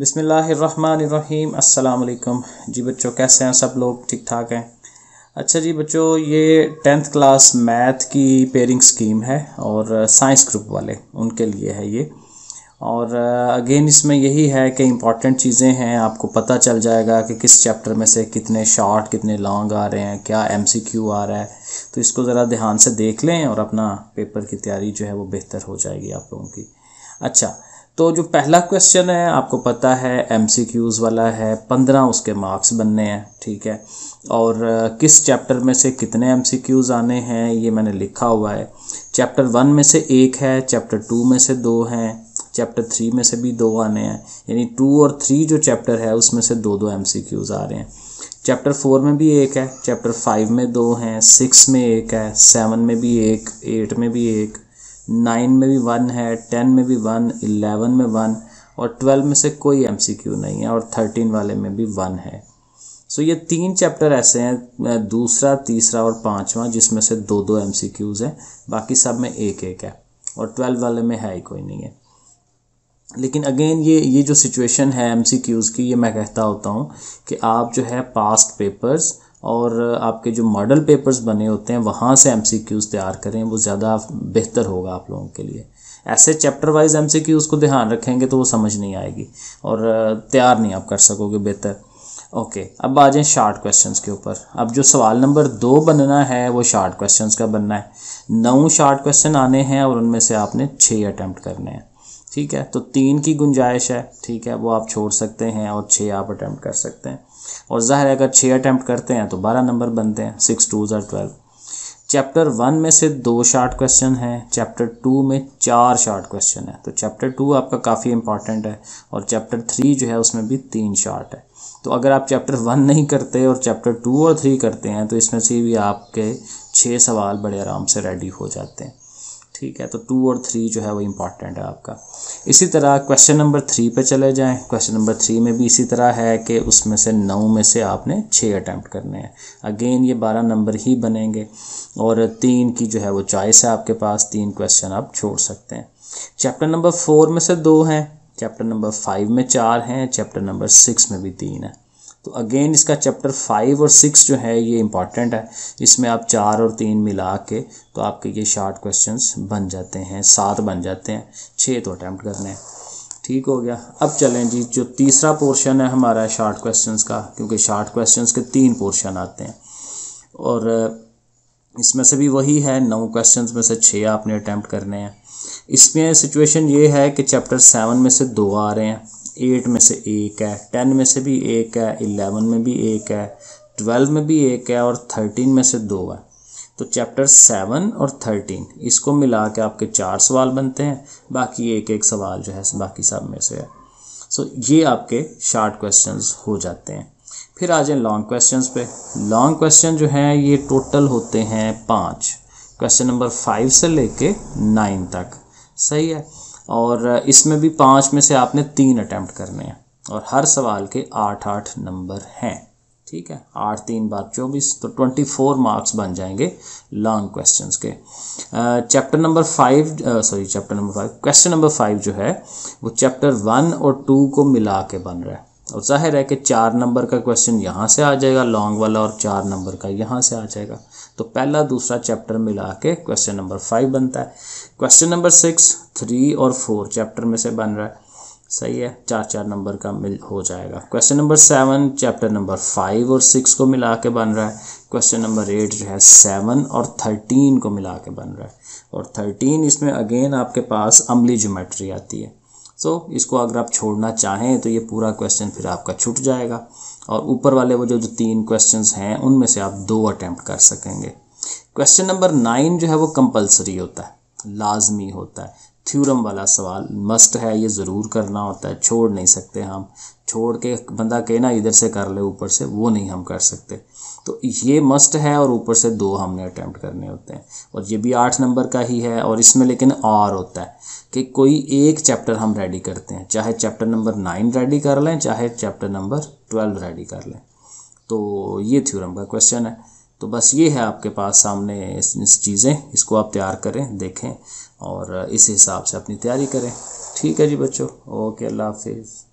बिसमीम् अल्लाम जी बच्चों कैसे हैं सब लोग ठीक ठाक हैं अच्छा जी बच्चों ये टेंथ क्लास मैथ की पेयरिंग स्कीम है और साइंस ग्रुप वाले उनके लिए है ये और अगेन इसमें यही है कि इम्पॉर्टेंट चीज़ें हैं आपको पता चल जाएगा कि किस चैप्टर में से कितने शॉर्ट कितने लॉन्ग आ रहे हैं क्या एम आ रहा है तो इसको ज़रा ध्यान से देख लें और अपना पेपर की तैयारी जो है वो बेहतर हो जाएगी आप लोगों की अच्छा तो जो पहला क्वेश्चन है आपको पता है एम वाला है पंद्रह उसके मार्क्स बनने हैं ठीक है और किस चैप्टर में से कितने एम आने हैं ये मैंने लिखा हुआ है चैप्टर वन में से एक है चैप्टर टू में से दो हैं चैप्टर थ्री में से भी दो आने हैं यानी टू और थ्री जो चैप्टर है उसमें से दो दो एम आ रहे हैं चैप्टर फोर में भी एक है चैप्टर फाइव में दो हैं सिक्स में एक है सेवन में भी एक एट में भी एक नाइन में भी वन है टेन में भी वन इलेवन में वन और ट्वेल्व में से कोई एम नहीं है और थर्टीन वाले में भी वन है सो so, ये तीन चैप्टर ऐसे हैं दूसरा तीसरा और पाँचवा जिसमें से दो दो एम हैं बाकी सब में एक एक है और ट्वेल्व वाले में है ही कोई नहीं है लेकिन अगेन ये ये जो सिचुएशन है एम की ये मैं कहता होता हूँ कि आप जो है पास्ट पेपर्स और आपके जो मॉडल पेपर्स बने होते हैं वहाँ से एम तैयार करें वो ज़्यादा बेहतर होगा आप लोगों के लिए ऐसे चैप्टर वाइज एम सी को ध्यान रखेंगे तो वो समझ नहीं आएगी और तैयार नहीं आप कर सकोगे बेहतर ओके अब आ जाएँ शार्ट क्वेश्चंस के ऊपर अब जो सवाल नंबर दो बनना है वो शार्ट क्वेश्चंस का बनना है नौ शार्ट क्वेश्चन आने हैं और उनमें से आपने छः अटैम्प्ट करने हैं ठीक है तो तीन की गुंजाइश है ठीक है वो आप छोड़ सकते हैं और छः आप अटैम्प्ट कर सकते हैं और ज़ाहिर है अगर छः अटैम्प्ट करते हैं तो बारह नंबर बनते हैं सिक्स टू ज़ार ट्वेल्व चैप्टर वन में से दो शार्ट क्वेश्चन हैं चैप्टर टू में चार शार्ट क्वेश्चन है तो चैप्टर टू आपका काफ़ी इंपॉर्टेंट है और चैप्टर थ्री जो है उसमें भी तीन शार्ट है तो अगर आप चैप्टर वन नहीं करते और चैप्टर टू और थ्री करते हैं तो इसमें से भी आपके छः सवाल बड़े आराम से रेडी हो जाते हैं ठीक है तो टू और थ्री जो है वो इम्पॉर्टेंट है आपका इसी तरह क्वेश्चन नंबर थ्री पे चले जाएं क्वेश्चन नंबर थ्री में भी इसी तरह है कि उसमें से नौ में से आपने छः अटैम्प्ट करने हैं अगेन ये बारह नंबर ही बनेंगे और तीन की जो है वो चॉइस है आपके पास तीन क्वेश्चन आप छोड़ सकते हैं चैप्टर नंबर फोर में से दो हैं चैप्टर नंबर फाइव में चार हैं चैप्टर नंबर सिक्स में भी तीन है तो अगेन इसका चैप्टर फाइव और सिक्स जो है ये इंपॉर्टेंट है इसमें आप चार और तीन मिला के तो आपके ये शार्ट क्वेश्चंस बन जाते हैं सात बन जाते हैं छः तो अटैम्प्ट करने हैं ठीक हो गया अब चलें जी जो तीसरा पोर्शन है हमारा शार्ट क्वेश्चन का क्योंकि शार्ट क्वेश्चन के तीन पोर्शन आते हैं और इसमें से भी वही है नौ क्वेश्चन में से छः आपने अटैम्प्ट करने हैं इसमें सिचुएशन ये है कि चैप्टर सेवन में से दो आ रहे हैं एट में से एक है टेन में से भी एक है इलेवन में भी एक है ट्वेल्व में भी एक है और थर्टीन में से दो है तो चैप्टर सेवन और थर्टीन इसको मिला के आपके चार सवाल बनते हैं बाकी एक एक सवाल जो है बाकी सब में से है सो so, ये आपके शार्ट क्वेश्चंस हो जाते हैं फिर आ जाए लॉन्ग क्वेश्चंस पे लॉन्ग क्वेश्चन जो हैं ये टोटल होते हैं पाँच क्वेश्चन नंबर फाइव से लेके नाइन तक सही है और इसमें भी पाँच में से आपने तीन अटैम्प्ट करने हैं और हर सवाल के आठ आठ नंबर हैं ठीक है आठ तीन बार चौबीस तो ट्वेंटी फोर मार्क्स बन जाएंगे लॉन्ग क्वेश्चंस के chapter number five sorry chapter number five question number five जो है वो चैप्टर वन और टू को मिला के बन रहा है और जाहिर है कि चार नंबर का क्वेश्चन यहाँ से आ जाएगा लॉन्ग वाला और चार नंबर का यहाँ से आ जाएगा तो पहला दूसरा चैप्टर मिला के क्वेश्चन नंबर फाइव बनता है क्वेश्चन नंबर सिक्स थ्री और फोर चैप्टर में से बन रहा है सही है चार चार नंबर का मिल हो जाएगा question number seven chapter number five और सिक्स को मिला के बन रहा है क्वेश्चन नंबर एट जो है सेवन और थर्टीन को मिला के बन रहा है और थर्टीन इसमें अगेन आपके पास अमली जोमेट्री आती है सो so, इसको अगर आप छोड़ना चाहें तो ये पूरा क्वेश्चन फिर आपका छूट जाएगा और ऊपर वाले वो जो जो तीन क्वेश्चन हैं उनमें से आप दो अटैम्प्ट कर सकेंगे क्वेश्चन नंबर नाइन जो है वो कंपलसरी होता है लाजमी होता है थ्यूरम वाला सवाल मस्ट है ये ज़रूर करना होता है छोड़ नहीं सकते हम छोड़ के बंदा कहे ना इधर से कर ले ऊपर से वो नहीं हम कर सकते तो ये मस्ट है और ऊपर से दो हमने अटैम्प्ट करने होते हैं और ये भी आठ नंबर का ही है और इसमें लेकिन और होता है कि कोई एक चैप्टर हम रेडी करते हैं चाहे चैप्टर नंबर नाइन रेडी कर लें चाहे चैप्टर नंबर ट्वेल्व रेडी कर लें तो ये थ्योरम का क्वेश्चन है तो बस ये है आपके पास सामने इस, इस चीज़ें इसको आप तैयार करें देखें और इस हिसाब से अपनी तैयारी करें ठीक है जी बच्चों ओके अल्लाह हाफिज़